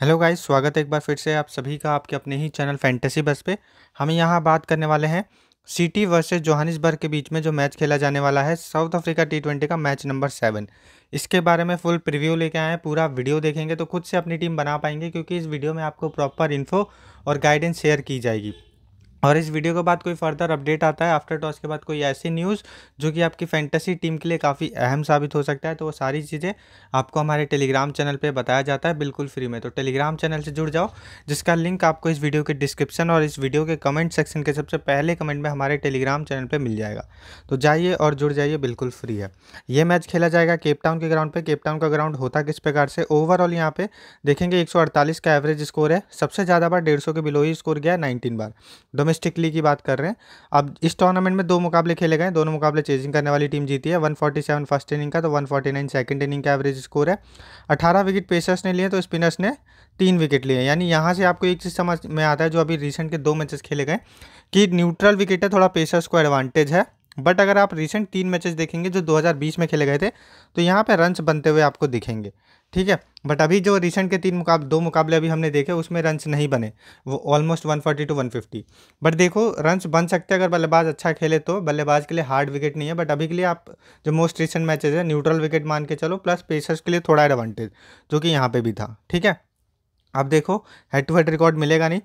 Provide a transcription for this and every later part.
hello guys स्वागत है एक बार फिर से आप सभी का आपके अपने ही चैनल फैंटेसी बस पे हम यहाँ बात करने वाले हैं सिटी वर्सेस जोहानिसबर्ग के बीच में जो मैच खेला जाने वाला है साउथ अफ्रीका टी ट्वेंटी का मैच नंबर सेवन इसके बारे में फुल प्रीव्यू लेके आए हैं पूरा वीडियो देखेंगे तो खुद से अपनी टीम बना पाएंगे क्योंकि इस वीडियो में आपको प्रॉपर इन्फो और गाइडेंस शेयर की जाएगी और इस वीडियो के बाद कोई फर्दर अपडेट आता है आफ्टर टॉस के बाद कोई ऐसी न्यूज़ जो कि आपकी फैंटेसी टीम के लिए काफ़ी अहम साबित हो सकता है तो वो सारी चीज़ें आपको हमारे टेलीग्राम चैनल पे बताया जाता है बिल्कुल फ्री में तो टेलीग्राम चैनल से जुड़ जाओ जिसका लिंक आपको इस वीडियो के डिस्क्रिप्शन और इस वीडियो के कमेंट सेक्शन के सबसे पहले कमेंट में हमारे टेलीग्राम चैनल पर मिल जाएगा तो जाइए और जुड़ जाइए बिल्कुल फ्री है ये मैच खेला जाएगा केपटाउन के ग्राउंड पर केपटाउन का ग्राउंड होता किस प्रकार से ओवरऑल यहाँ पर देखेंगे एक का एवरेज स्कोर है सबसे ज़्यादा बार डेढ़ के बिलो ही स्कोर गया नाइनटीन बार डोमेस्टिकली की बात कर रहे हैं अब इस टूर्नामेंट में दो मुकाबले खेले गए दोनों मुकाबले चेजिंग करने वाली टीम जीती है 147 फर्स्ट इनिंग का तो 149 सेकेंड इनिंग का एवरेज स्कोर है 18 विकेट पेसर्स ने लिए तो स्पिनर्स ने तीन विकेट लिए यानी यहाँ से आपको एक चीज़ समझ में आता है जो अभी रिसेंट के दो मैचेस खेले गए कि न्यूट्रल विकेट है थोड़ा पेसर्स को एडवांटेज है बट अगर आप रिसेंट तीन मैचेस देखेंगे जो 2020 में खेले गए थे तो यहाँ पे रन्स बनते हुए आपको दिखेंगे ठीक है बट अभी जो रिसेंट के तीन मुकाब दो मुकाबले अभी हमने देखे उसमें रन्स नहीं बने वो ऑलमोस्ट 140 टू वन बट देखो रन्स बन सकते हैं अगर बल्लेबाज अच्छा खेले तो बल्लेबाज के लिए हार्ड विकेट नहीं है बट अभी के लिए आप जो मोस्ट रिसेंट मैचेज है न्यूट्रल विकेट मान के चलो प्लस पेसर्स के लिए थोड़ा एडवांटेज जो कि यहाँ पर भी था ठीक है अब देखो हेड टू हेड रिकॉर्ड मिलेगा नहीं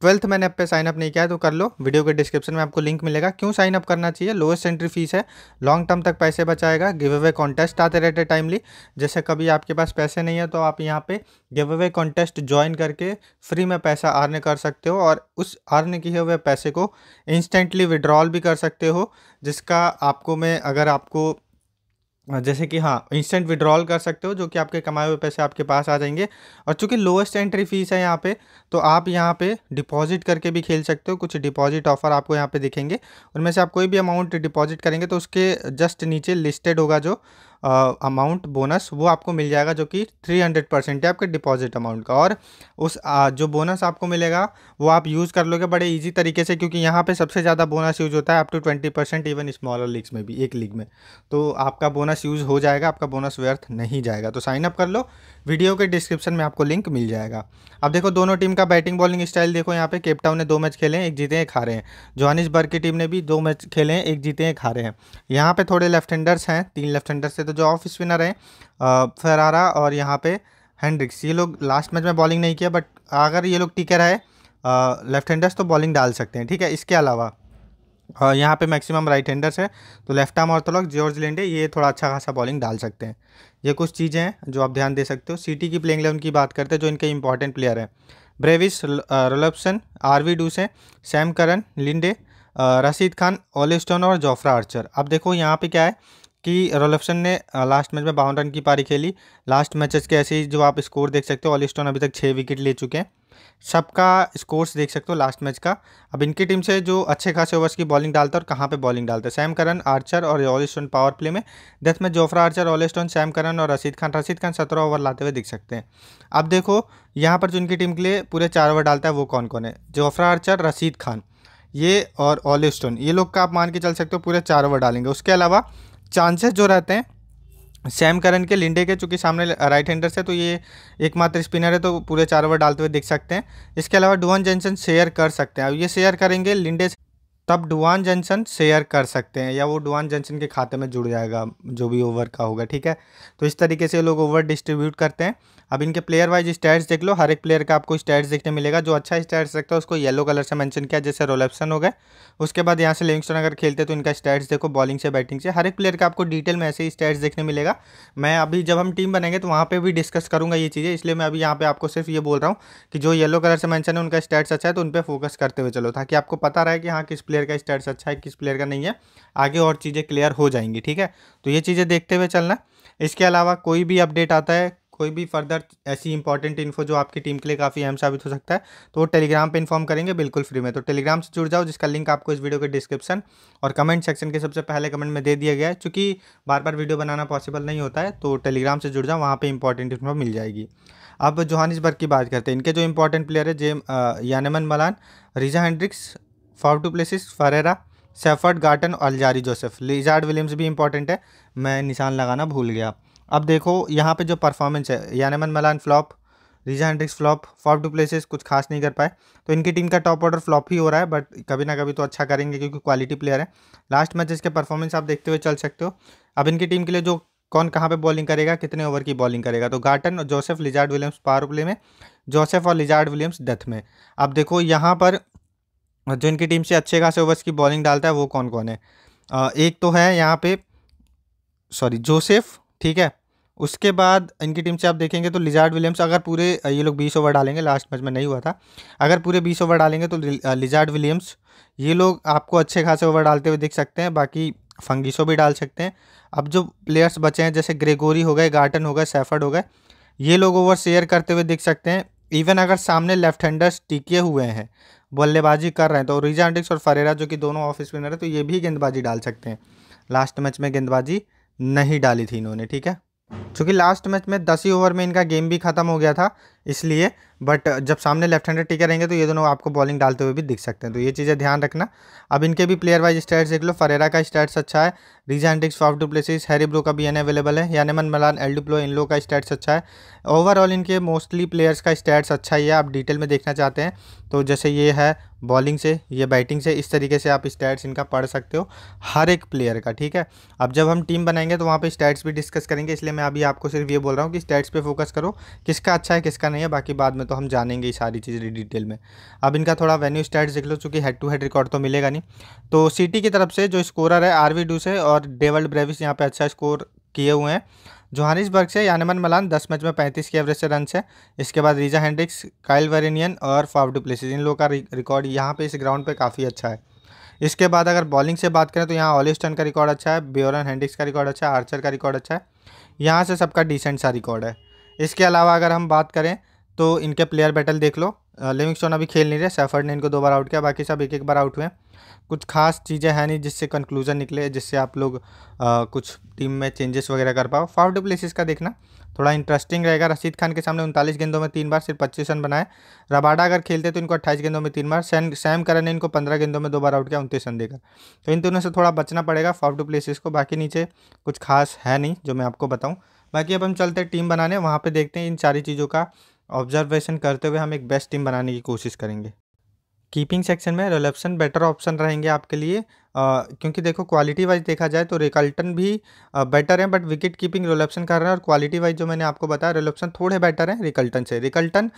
ट्वेल्थ मैंने अब पे साइन अप नहीं किया है तो कर लो वीडियो के डिस्क्रिप्शन में आपको लिंक मिलेगा क्यों साइन अप करना चाहिए लोएस्ट एंट्री फीस है लॉन्ग टर्म तक पैसे बचाएगा गिव अवे कॉन्टेस्ट आते रहते टाइमली जैसे कभी आपके पास पैसे नहीं है तो आप यहाँ पे गिव अवे कॉन्टेस्ट ज्वाइन करके फ्री में पैसा अर्न कर सकते हो और उस अर्न किए हुए पैसे को इंस्टेंटली विड्रॉल भी कर सकते हो जिसका आपको मैं अगर आपको जैसे कि हाँ इंस्टेंट विड्रॉल कर सकते हो जो कि आपके कमाए हुए पैसे आपके पास आ जाएंगे और चूंकि लोएस्ट एंट्री फीस है यहाँ पे तो आप यहाँ पे डिपॉजिट करके भी खेल सकते हो कुछ डिपॉजिट ऑफर आपको यहाँ पे दिखेंगे उनमें से आप कोई भी अमाउंट डिपॉजिट करेंगे तो उसके जस्ट नीचे लिस्टेड होगा जो अमाउंट बोनस वो आपको मिल जाएगा जो कि थ्री हंड्रेड परसेंट है आपके डिपॉजिट अमाउंट का और उस आ, जो बोनस आपको मिलेगा वो आप यूज़ कर लोगे बड़े ईजी तरीके से क्योंकि यहाँ पे सबसे ज़्यादा बोनस यूज़ होता है up to twenty percent even smaller leagues में भी एक लीग में तो आपका बोनस यूज़ हो जाएगा आपका बोनस व्यर्थ नहीं जाएगा तो साइनअप कर लो वीडियो के डिस्क्रिप्शन में आपको लिंक मिल जाएगा अब देखो दोनों टीम का बैटिंग बॉलिंग स्टाइल देखो यहाँ पे केपटाउन ने दो मैच खेले हैं एक जीते हैं खा रहे हैं बर्ग की टीम ने भी दो मैच खेले हैं एक जीते हैं खा रहे हैं यहाँ पे थोड़े लेफ्ट हैंडर्स हैं तीन लेफ्ट हैंडर्स से तो जो ऑफ स्पिनर हैं फरारा और यहाँ पे हैंड्रिक्स ये लोग लास्ट मैच में बॉलिंग नहीं किया बट अगर ये लोग टिके रहे लेफ्ट हैंडर्स तो बॉलिंग डाल सकते हैं ठीक है इसके अलावा और यहाँ पे मैक्सिमम राइट हैंडर्स है तो left arm orthodox George Linde ये थोड़ा अच्छा खासा बॉलिंग डाल सकते हैं ये कुछ चीज़ें हैं जो आप ध्यान दे सकते हो सिटी की प्लेइंग लेवन की बात करते हैं जो इनके इंपॉर्टेंट प्लेयर हैं ब्रेविस रोलपसन RV Dussen Sam Curran Linde Rashid Khan Olly Stone और जोफ्रा आर्चर अब देखो यहाँ पे क्या है कि रोलफसन ने लास्ट मैच में बावन रन की पारी खेली लास्ट मैचेस के ऐसे ही जो आप स्कोर देख सकते हो ऑलिस्टोन अभी तक छः विकेट ले चुके हैं सबका स्कोर्स देख सकते हो लास्ट मैच का अब इनकी टीम से जो अच्छे खासे ओवर्स की बॉलिंग डालता है और कहाँ पे बॉलिंग डालता है सैम करन आर्चर और ऑलिस्टोन पावर प्ले में डेथ में Jofra Archer Olly Stone Sam Curran और रशीद खान रशीद खान सत्रह ओवर लाते हुए दिख सकते हैं अब देखो यहाँ पर जो इनकी टीम के लिए पूरे चार ओवर डालता है वो कौन कौन है जोफ्रा आर्चर रशीद खान ये और ऑलिस्टोन ये लोग का आप मान के चल सकते हो पूरे चार ओवर डालेंगे उसके अलावा चांसेस जो रहते हैं सैम करन के लिंडे के चूँकि सामने राइट हैंडर से तो ये एकमात्र स्पिनर है तो पूरे चार ओवर डालते हुए देख सकते हैं इसके अलावा डुअन जेंसन शेयर कर सकते हैं अब ये शेयर करेंगे लिंडे से तब डुआन जंक्शन शेयर कर सकते हैं या वो डुआन जंक्शन के खाते में जुड़ जाएगा जो भी ओवर का होगा ठीक है तो इस तरीके से लोग ओवर डिस्ट्रीब्यूट करते हैं अब इनके प्लेयर वाइज स्टैट्स देख लो हर एक प्लेयर का आपको स्टैट्स देखने मिलेगा जो अच्छा स्टैट्स रखता है उसको येलो कलर से मैंशन किया जैसे रोलेप्सन हो गए उसके बाद यहाँ से लिविंगस्टन अगर खेलते तो इनका स्टैट्स देखो बॉलिंग से बैटिंग से हर एक प्लेयर का आपको डिटेल में ऐसे ही स्टैट्स देखने मिलेगा मैं अभी जब हम टीम बनेंगे तो वहाँ पर भी डिस्कस करूँगा ये चीज़ें इसलिए मैं अभी यहाँ पर आपको सिर्फ ये बोल रहा हूँ कि जो येलो कलर से मैंशन है उनका स्टैट्स अच्छा है तो उन पर फोकस करते हुए चलो ताकि आपको पता रहे कि हाँ किस प्लेयर का स्टेटस अच्छा है किस प्लेयर का नहीं है आगे और चीज़ें क्लियर हो जाएंगी ठीक है तो ये चीज़ें देखते हुए चलना इसके अलावा कोई भी अपडेट आता है कोई भी फर्दर ऐसी इंपॉर्टेंट इन्फो जो आपकी टीम के लिए काफ़ी अहम साबित हो सकता है तो वो टेलीग्राम पे इन्फॉर्म करेंगे बिल्कुल फ्री में तो टेलीग्राम से जुड़ जाओ जिसका लिंक आपको इस वीडियो के डिस्क्रिप्शन और कमेंट सेक्शन के सबसे पहले कमेंट में दे दिया गया है क्योंकि बार बार वीडियो बनाना पॉसिबल नहीं होता है तो टेलीग्राम से जुड़ जाओ वहाँ पर इंपॉर्टेंट इन्फो मिल जाएगी अब जोहानिसबर्ग की बात करते हैं इनके जो इंपॉर्टेंट प्लेयर है Janneman Malan Reeza Hendricks Faf du Plessis Ferreira Shepherd Garton और अलजारी जोसेफ लिजार्ड विलियम्स भी इंपॉर्टेंट है मैं निशान लगाना भूल गया अब देखो यहाँ पे जो परफॉर्मेंस है Janneman Malan flop Reeza Hendricks flop Faf du Plessis कुछ खास नहीं कर पाए तो इनकी टीम का टॉप ऑर्डर फ्लॉप ही हो रहा है बट कभी ना कभी तो अच्छा करेंगे क्योंकि क्वालिटी प्लेयर है लास्ट मैचेस के परफॉर्मेंस आप देखते हुए चल सकते हो अब इनकी टीम के लिए जो कौन कहाँ पे बॉलिंग करेगा कितने ओवर की बॉलिंग करेगा तो गार्टन और Joseph Lizaad Williams power play में जोसेफ और लिजार्ड विलियम्स डेथ में अब देखो यहाँ पर जो इनकी टीम से अच्छे खासे ओवर्स की बॉलिंग डालता है वो कौन कौन है एक तो है यहाँ पे सॉरी जोसेफ ठीक है उसके बाद इनकी टीम से आप देखेंगे तो लिजार्ड विलियम्स अगर पूरे ये लोग बीस ओवर डालेंगे लास्ट मैच में नहीं हुआ था अगर पूरे बीस ओवर डालेंगे तो लिजार्ड विलियम्स ये लोग आपको अच्छे खासे ओवर डालते हुए दिख सकते हैं बाकी फंगिसो भी डाल सकते हैं अब जो प्लेयर्स बचे हैं जैसे ग्रेगोरी हो गए गार्टन हो गए सैफर्ड हो गए ये लोग ओवर शेयर करते हुए दिख सकते हैं इवन अगर सामने लेफ्ट हैंडर्स टिके हुए हैं बल्लेबाजी कर रहे हैं तो रिजा एंडिक्स और फरेरा जो कि दोनों ऑफ स्पिनर है तो ये भी गेंदबाजी डाल सकते हैं लास्ट मैच में गेंदबाजी नहीं डाली थी इन्होंने ठीक है क्योंकि लास्ट मैच में दस ही ओवर में इनका गेम भी खत्म हो गया था इसलिए बट जब सामने लेफ्ट हैंडर टिके रहेंगे तो ये दोनों आपको बॉलिंग डालते हुए भी दिख सकते हैं तो ये चीज़ें ध्यान रखना अब इनके भी प्लेयर वाइज स्टैट्स देख लो फरेरा का स्टैट्स अच्छा है Reeza Hendricks Faf Harry Brook का भी एन अवेलेबल है यानेमन मलान एल डुप्लो इन का स्टैट्स अच्छा है ओवरऑल इनके मोस्टली प्लेयर्स का स्टैट्स अच्छा ही है आप डिटेल में देखना चाहते हैं तो जैसे ये है बॉलिंग से ये बैटिंग से इस तरीके से आप स्टैट्स इनका पढ़ सकते हो हर एक प्लेयर का ठीक है अब जब हम टीम बनाएंगे तो वहाँ पर स्टैट्स भी डिस्कस करेंगे इसलिए मैं अभी आपको सिर्फ ये बोल रहा हूँ कि स्टैट्स पर फोकस करो किसका अच्छा है किसका नहीं नहीं है बाकी बाद में तो हम जानेंगे सारी चीज़ें डिटेल में अब इनका थोड़ा वेन्यू स्टैट्स देख लो चूँकि हेड टू हेड रिकॉर्ड तो मिलेगा नहीं तो सिटी की तरफ से जो स्कोरर है आरवी डूस है और डेवल्ड ब्रेविस यहाँ पर अच्छा स्कोर किए हुए हैं जोहानिसबर्ग से यानेमन मलान 10 मैच में 35 के एवरेज से रन है इसके बाद रीजा हैंड्रिक्स काइल वेरिनियन और फाव प्लेसिस इन लोगों का रिकॉर्ड यहाँ पे इस ग्राउंड पे काफ़ी अच्छा है इसके बाद अगर बॉलिंग से बात करें तो यहाँ ऑलिस्टन का रिकॉर्ड अच्छा है ब्योरन हैंड्रिक्स का रिकॉर्ड अच्छा है आर्चर का रिकॉर्ड अच्छा है यहाँ से सबका डिसेंट सा रिकॉर्ड है इसके अलावा अगर हम बात करें तो इनके प्लेयर बैटल देख लो लिविंगस्टोन अभी खेल नहीं रहे सेफर्ड ने इनको दो बार आउट किया बाकी सब एक एक बार आउट हुए कुछ खास चीज़ें हैं नहीं जिससे कंक्लूजन निकले जिससे आप लोग आ, कुछ टीम में चेंजेस वगैरह कर पाओ फाउट प्लेसिस का देखना थोड़ा इंटरेस्टिंग रहेगा रशीद खान के सामने उनतालीस गेंदों में तीन बार सिर्फ पच्चीस रन बनाए रबाडा अगर खेलते तो इनको अट्ठाईस गेंदों में तीन बार सैन सैम करन ने इनको पंद्रह गेंदों में दो बार आउट किया उनतीस रन देकर तो इन दोनों से थोड़ा बचना पड़ेगा टू प्लेसिस को बाकी नीचे कुछ खास है नहीं जो मैं आपको बताऊँ बाकी अब हम चलते हैं टीम बनाने वहाँ पे देखते हैं इन सारी चीज़ों का ऑब्जर्वेशन करते हुए हम एक बेस्ट टीम बनाने की कोशिश करेंगे कीपिंग सेक्शन में रिलेप्सन बेटर ऑप्शन रहेंगे आपके लिए आ, क्योंकि देखो क्वालिटी वाइज देखा जाए तो रिकल्टन भी आ, बेटर है बट विकेट कीपिंग रिलेप्सन कर रहे हैं और क्वालिटी वाइज जो मैंने आपको बताया रिलेप्सन थोड़े बेटर हैं रिकल्टन से रिकल्टन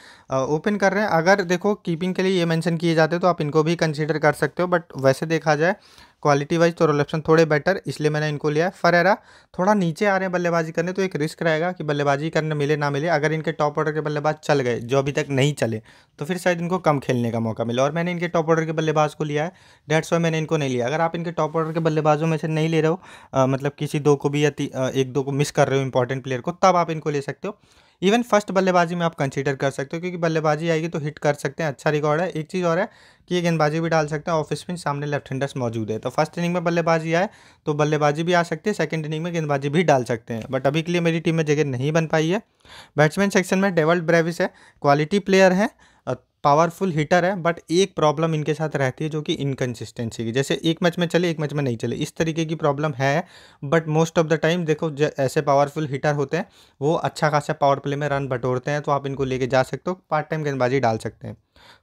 ओपन कर रहे हैं अगर देखो कीपिंग के लिए ये मैंशन किए जाते तो आप इनको भी कंसिडर कर सकते हो बट वैसे देखा जाए क्वालिटी वाइज तोरल ऑप्शन थोड़े बेटर इसलिए मैंने इनको लिया है फरेरा थोड़ा नीचे आ रहे हैं बल्लेबाजी करने तो एक रिस्क रहेगा कि बल्लेबाजी करने मिले ना मिले अगर इनके टॉप ऑर्डर के बल्लेबाज चल गए जो अभी तक नहीं चले तो फिर शायद इनको कम खेलने का मौका मिला और मैंने इनके टॉप ऑर्डर के बल्लेबाज को लिया है डेट्स सौ मैंने इनको नहीं लिया अगर आप इनके टॉप ऑर्डर के बल्लेबाजों में से नहीं ले रहे हो मतलब किसी दो को भी या एक दो को मिस कर रहे हो इंपॉर्टेंट प्लेयर को तब आप इनको ले सकते हो इवन फर्स्ट बल्लेबाजी में आप कंसीडर कर सकते हो क्योंकि बल्लेबाजी आएगी तो हिट कर सकते हैं अच्छा रिकॉर्ड है एक चीज़ और है कि ये गेंदबाजी भी डाल सकते हैं ऑफ स्पिन सामने लेफ्ट हैंडर्स मौजूद है तो फर्स्ट इनिंग में बल्लेबाजी आए तो बल्लेबाजी भी आ सकती है सेकेंड इनिंग में गेंदबाजी भी डाल सकते हैं बट अभी के लिए मेरी टीम में जगह नहीं बन पाई है बैट्समैन सेक्शन में डेवल्ड ब्रेविस है क्वालिटी प्लेयर है पावरफुल हीटर है बट एक प्रॉब्लम इनके साथ रहती है जो कि इनकन्सिस्टेंसी की जैसे एक मैच में चले एक मैच में नहीं चले इस तरीके की प्रॉब्लम है but most of the time देखो ऐसे पावरफुल हीटर होते हैं वो अच्छा खासा पावर प्ले में रन बटोरते हैं तो आप इनको लेके जा सकते हो पार्ट टाइम गेंदबाजी डाल सकते हैं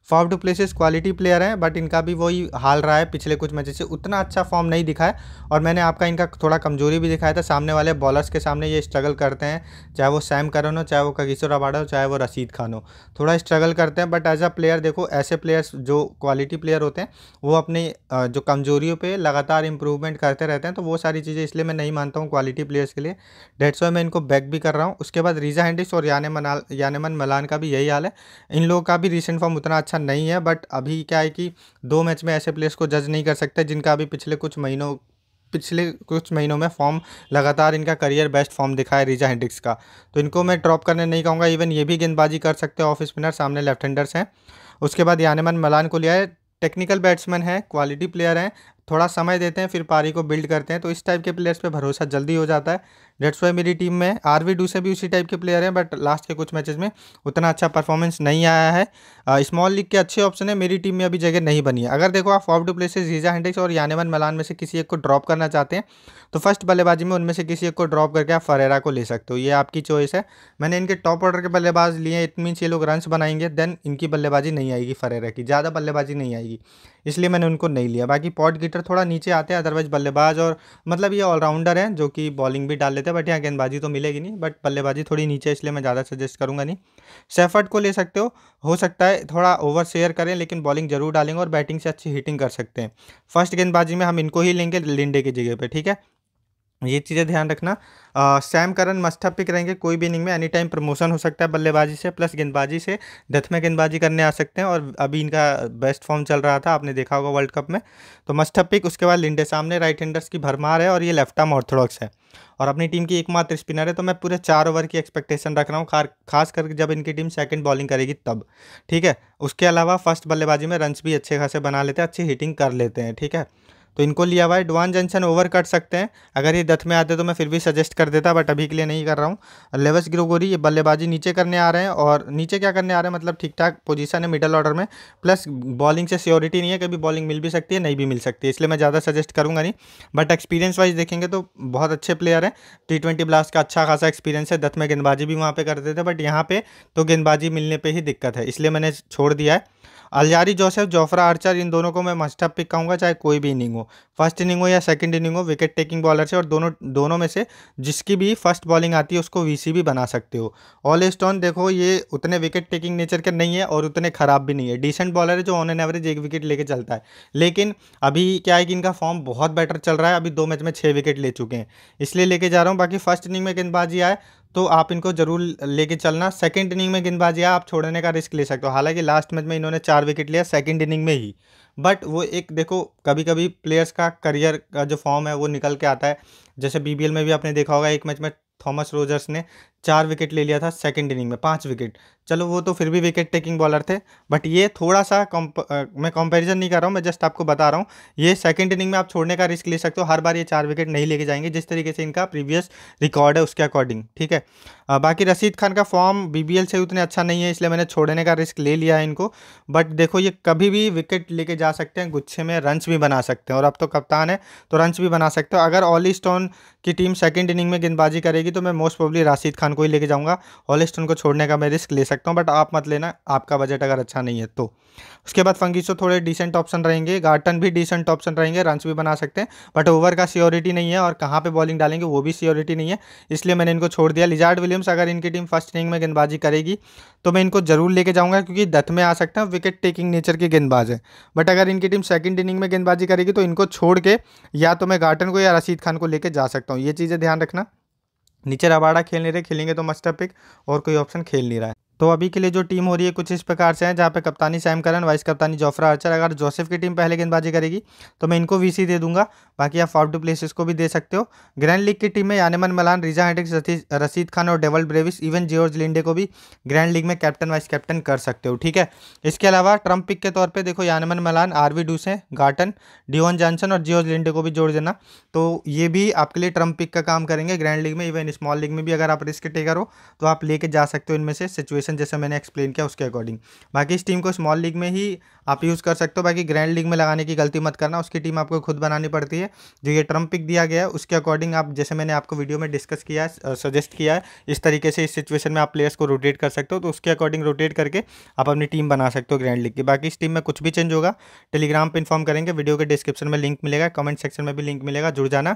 Faf du Plessis quality player हैं बट इनका भी वही हाल रहा है पिछले कुछ मैचेस से उतना अच्छा फॉर्म नहीं दिखा है और मैंने आपका इनका थोड़ा कमजोरी भी दिखाया था सामने वाले बॉलर्स के सामने ये स्ट्रगल करते हैं चाहे वो सैम करन हो चाहे वो कगिसो अबाड़ा हो चाहे वो रशीद खान हो थोड़ा स्ट्रगल करते हैं बट एज अ प्लेयर देखो ऐसे प्लेयर्स जो क्वालिटी प्लेयर होते हैं वो अपने जो कमजोरियों पर लगातार इंप्रूवमेंट करते रहते हैं तो वो सारी चीज़ें इसलिए मैं नहीं मानता हूँ क्वालिटी प्लेयर्स के लिए डेट्स वाई मैं इनको बैक भी कर रहा हूँ उसके बाद रीजा हैंडिस और याने यानेमन मलान का भी यही हाल है इन लोगों का भी रिसेंट फॉर्म उतना अच्छा नहीं है बट अभी क्या है कि दो मैच में ऐसे प्लेयर्स को जज नहीं कर सकते जिनका अभी पिछले कुछ महीनों पिछले कुछ महीनों में फॉर्म लगातार इनका करियर बेस्ट फॉर्म दिखा है रीजा हेंड्रिक्स का तो इनको मैं ड्रॉप करने नहीं कहूँगा इवन ये भी गेंदबाजी कर सकते हैं ऑफ स्पिनर सामने लेफ्ट हैंडर्स हैं उसके बाद यानेमन मलान को लिया है टेक्निकल बैट्समैन है क्वालिटी प्लेयर हैं थोड़ा समय देते हैं फिर पारी को बिल्ड करते हैं तो इस टाइप के प्लेयर्स पे भरोसा जल्दी हो जाता है डेट्स वाई मेरी टीम में आर वी डू से भी उसी टाइप के प्लेयर हैं बट लास्ट के कुछ मैचेस में उतना अच्छा परफॉर्मेंस नहीं आया है स्मॉल लीग के अच्छे ऑप्शन है मेरी टीम में अभी जगह नहीं बनी है अगर देखो आप फॉर डू प्लेसेज जीजा हंडेक्स और यानेवन मलान में से किसी एक को ड्रॉप करना चाहते हैं तो फर्स्ट बल्लेबाजी में उनमें से किसी एक को ड्रॉप करके आप फरेरा को ले सकते हो ये आपकी चॉइस है मैंने इनके टॉप ऑर्डर के बल्लेबाज लिए इट मीनस ये लोग रन्स बनाएंगे देन इनकी बल्लेबाजी नहीं आएगी फरेरा की ज़्यादा बल्लेबाजी नहीं आएगी इसलिए मैंने उनको नहीं लिया बाकी पॉट गिटर थोड़ा नीचे आते हैं अदरवाइज बल्लेबाज और मतलब ये ऑलराउंडर हैं जो कि बॉलिंग भी डाल लेते हैं बट यहाँ गेंदबाजी तो मिलेगी नहीं बट बल्लेबाजी थोड़ी नीचे इसलिए मैं ज़्यादा सजेस्ट करूँगा नहीं सेफर्ट को ले सकते हो हो सकता है थोड़ा ओवर शेयर करें लेकिन बॉलिंग जरूर डालेंगे और बैटिंग से अच्छी हिटिंग कर सकते हैं फर्स्ट गेंदबाजी में हम इनको ही लेंगे लिंडे की जगह पर ठीक है ये चीज़ें ध्यान रखना सैम करन मस्टअप पिक रहेंगे कोई भी इनिंग में एनी टाइम प्रमोशन हो सकता है बल्लेबाजी से प्लस गेंदबाजी से डेथ में गेंदबाजी करने आ सकते हैं और अभी इनका बेस्ट फॉर्म चल रहा था आपने देखा होगा वर्ल्ड कप में तो मस्टअप पिक उसके बाद लिंडे सामने राइट हैंडर्स की भरमार है और ये लेफ्ट आर्म ऑर्थोडॉक्स है और अपनी टीम की एकमात्र स्पिनर है तो मैं पूरे चार ओवर की एक्सपेक्टेशन रख रहा हूँ खास करके जब इनकी टीम सेकंड बॉलिंग करेगी तब ठीक है उसके अलावा फर्स्ट बल्लेबाजी में रन्स भी अच्छे खासे बना लेते हैं अच्छी हिटिंग कर लेते हैं ठीक है तो इनको लिया हुआ है डुआन जंक्शन ओवर कर सकते हैं अगर ये दथ में आते तो मैं फिर भी सजेस्ट कर देता बट अभी के लिए नहीं कर रहा हूँ लेवस ग्रोगोरी ये बल्लेबाजी नीचे करने आ रहे हैं और नीचे क्या करने आ रहे हैं मतलब ठीक ठाक पोजीशन है मिडल ऑर्डर में प्लस बॉलिंग से सियोरिटी नहीं है कभी बॉलिंग मिल भी सकती है नहीं भी मिल सकती है इसलिए मैं ज़्यादा सजेस्ट करूँगा नहीं बट एक्सपीरियंस वाइज देखेंगे तो बहुत अच्छे प्लेयर हैं टी ट्वेंटी ब्लास्ट का अच्छा खासा एक्सपीरियंस है दथ में गेंदबाजी भी वहाँ पर करते थे बट यहाँ पर तो गेंदबाजी मिलने पर ही दिक्कत है इसलिए मैंने छोड़ दिया है अलजारी जोसेफ जोफ्रा आर्चर इन दोनों को मैं मस्टअप पिक कहूँगा चाहे कोई भी इनिंग हो फर्स्ट इनिंग हो या सेकंड इनिंग हो विकेट टेकिंग बॉलर से और दोनों दोनों में से जिसकी भी फर्स्ट बॉलिंग आती है उसको वीसी भी बना सकते हो ऑल स्टोन देखो ये उतने विकेट टेकिंग नेचर के नहीं है और उतने ख़राब भी नहीं है डिसेंट बॉलर है जो ऑन एन एवरेज एक विकेट लेके चलता है लेकिन अभी क्या है कि इनका फॉर्म बहुत बेटर चल रहा है अभी दो मैच में छः विकेट ले चुके हैं इसलिए लेके जा रहा हूँ बाकी फर्स्ट इनिंग में गेंदबाजी आए तो आप इनको जरूर लेके चलना सेकंड इनिंग में गेंदबाजिया आप छोड़ने का रिस्क ले सकते हो हालांकि लास्ट मैच में इन्होंने चार विकेट लिया सेकंड इनिंग में ही बट वो एक देखो कभी कभी प्लेयर्स का करियर का जो फॉर्म है वो निकल के आता है जैसे बीबीएल में भी आपने देखा होगा एक मैच में थॉमस रोजर्स ने चार विकेट ले लिया था सेकंड इनिंग में पांच विकेट चलो वो तो फिर भी विकेट टेकिंग बॉलर थे बट ये थोड़ा सा कॉम्प मैं कंपैरिजन नहीं कर रहा हूँ मैं जस्ट आपको बता रहा हूँ ये सेकंड इनिंग में आप छोड़ने का रिस्क ले सकते हो हर बार ये चार विकेट नहीं लेके जाएंगे जिस तरीके से इनका प्रीवियस रिकॉर्ड है उसके अकॉर्डिंग ठीक है आ, बाकी रसीद खान का फॉर्म बी से उतने अच्छा नहीं है इसलिए मैंने छोड़ने का रिस्क ले लिया है इनको बट देखो ये कभी भी विकेट लेके जा सकते हैं गुच्छे में रन्स भी बना सकते हैं और अब तो कप्तान है तो रन्स भी बना सकते हो अगर ऑली स्टोन की टीम सेकेंड इनिंग में गेंदबाजी करेगी तो मैं मोस्ट प्रोबली राशिद खान को ही लेके जाऊँगा स्टोन को छोड़ने का मैं रिस्क ले सकता हूँ बट आप मत लेना आपका बजट अगर अच्छा नहीं है तो उसके बाद फंगीसो तो थोड़े डिसेंट ऑप्शन रहेंगे गार्टन भी डिसेंट ऑप्शन रहेंगे रन्स भी बना सकते हैं बट ओवर का सियोरिटी नहीं है और कहाँ पर बॉलिंग डालेंगे वो भी सियोरिटी नहीं है इसलिए मैंने इनको छोड़ दिया लिजार्ड विलियम्स अगर इनकी टीम फर्स्ट इनिंग में गेंदबाजी करेगी तो मैं इनको जरूर लेके जाऊँगा क्योंकि दथ में आ सकते हैं विकेट टेकिंग नेचर के गेंदबाज है बट अगर इनकी टीम सेकंड इनिंग में गेंदबाजी करेगी तो इनको छोड़ के या तो मैं गार्टन को या रशीद खान को लेके जा सकता हूँ ये चीज़ें ध्यान रखना नीचे रबाड़ा खेल नहीं रहे खेलेंगे तो मस्टर पिक और कोई ऑप्शन खेल नहीं रहा है तो अभी के लिए जो टीम हो रही है कुछ इस प्रकार से है जहाँ पे कप्तानी सैम करन वाइस कप्तानी जोफ्रा आर्चर अगर जोसेफ की टीम पहले गेंदबाजी करेगी तो मैं इनको वीसी दे दूंगा बाकी आप फाफ टू प्लेसिस को भी दे सकते हो ग्रैंड लीग की टीम में यानिमन मलान रिजा हेडिक्स रसीद खान और Dewald Brevis even George Linde को भी ग्रैंड लीग में कैप्टन वाइस कैप्टन कर सकते हो ठीक है इसके अलावा ट्रम्प पिक के तौर पर देखो यानिमन मलान आरवी डूसे गार्टन डिओन जॉनसन और जियोर्ज लिंडे को भी जोड़ देना तो ये भी आपके लिए ट्रम्प पिक का काम करेंगे ग्रैंड लीग में इवन स्मॉल लीग में भी अगर आप रिस्क टेकर हो तो आप लेके जा सकते हो इनमें से सिचुएशन कंडीशन जैसे मैंने एक्सप्लेन किया उसके अकॉर्डिंग बाकी इस टीम को स्मॉल लीग में ही आप यूज़ कर सकते हो बाकी ग्रैंड लीग में लगाने की गलती मत करना उसकी टीम आपको खुद बनानी पड़ती है जो ये ट्रम्प पिक दिया गया है उसके अकॉर्डिंग आप जैसे मैंने आपको वीडियो में डिस्कस किया सजेस्ट किया है इस तरीके से इस सिचुएशन में आप प्लेयर्स को रोटेट कर सकते हो तो उसके अकॉर्डिंग रोटेट करके आप अपनी टीम बना सकते हो ग्रैंड लीग की बाकी इस टीम में कुछ भी चेंज होगा टेलीग्राम पर इन्फॉर्म करेंगे वीडियो के डिस्क्रिप्शन में लिंक मिलेगा कमेंट सेक्शन में भी लिंक मिलेगा जुड़ जाना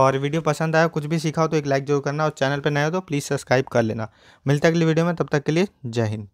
और वीडियो पसंद आया कुछ भी सीखा हो तो एक लाइक जरूर करना और चैनल पर नया हो तो प्लीज़ सब्सक्राइब कर लेना मिलता है अगली वीडियो में तब तक के लिए जय हिंद